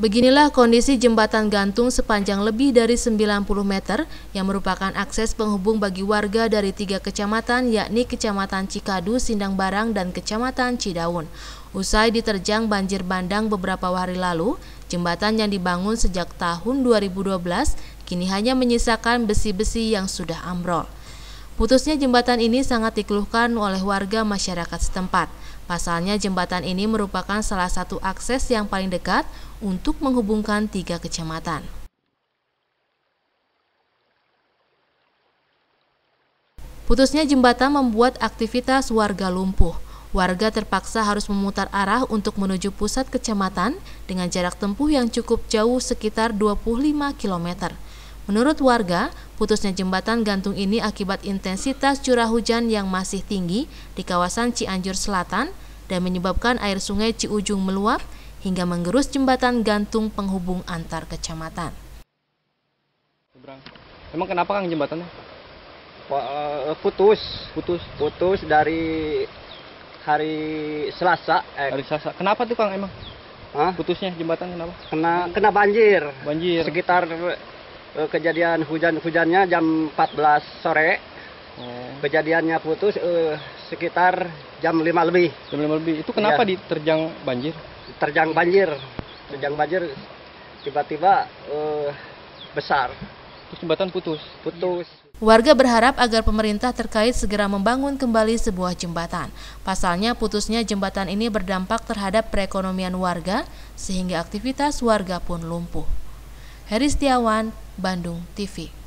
Beginilah kondisi jembatan gantung sepanjang lebih dari 90 meter yang merupakan akses penghubung bagi warga dari tiga kecamatan yakni Kecamatan Cikadu, Sindang Barang, dan Kecamatan Cidaun. Usai diterjang banjir bandang beberapa hari lalu, jembatan yang dibangun sejak tahun 2012 kini hanya menyisakan besi-besi yang sudah ambrol. Putusnya jembatan ini sangat dikeluhkan oleh warga masyarakat setempat. Pasalnya jembatan ini merupakan salah satu akses yang paling dekat untuk menghubungkan tiga kecamatan. Putusnya jembatan membuat aktivitas warga lumpuh. Warga terpaksa harus memutar arah untuk menuju pusat kecamatan dengan jarak tempuh yang cukup jauh sekitar 25 km. Menurut warga, putusnya jembatan gantung ini akibat intensitas curah hujan yang masih tinggi di kawasan Cianjur Selatan dan menyebabkan air sungai Ciujung meluap hingga menggerus jembatan gantung penghubung antar kecamatan. Emang kenapa Kang jembatannya? Eh, putus, putus, putus dari hari Selasa. Eh. Hari Selasa. Kenapa tuh Kang emang? Hah? Putusnya jembatan kenapa? Kena kena banjir. Banjir. Sekitar eh, kejadian hujan-hujannya jam 14 sore. Hmm. Kejadiannya putus eh, sekitar jam 5 lebih. Jam 5 lebih. Itu kenapa ya. diterjang banjir? Terjang banjir. Terjang banjir tiba-tiba uh, besar. Terus jembatan putus. Putus. Warga berharap agar pemerintah terkait segera membangun kembali sebuah jembatan. Pasalnya putusnya jembatan ini berdampak terhadap perekonomian warga sehingga aktivitas warga pun lumpuh. Heri Setiawan, Bandung TV.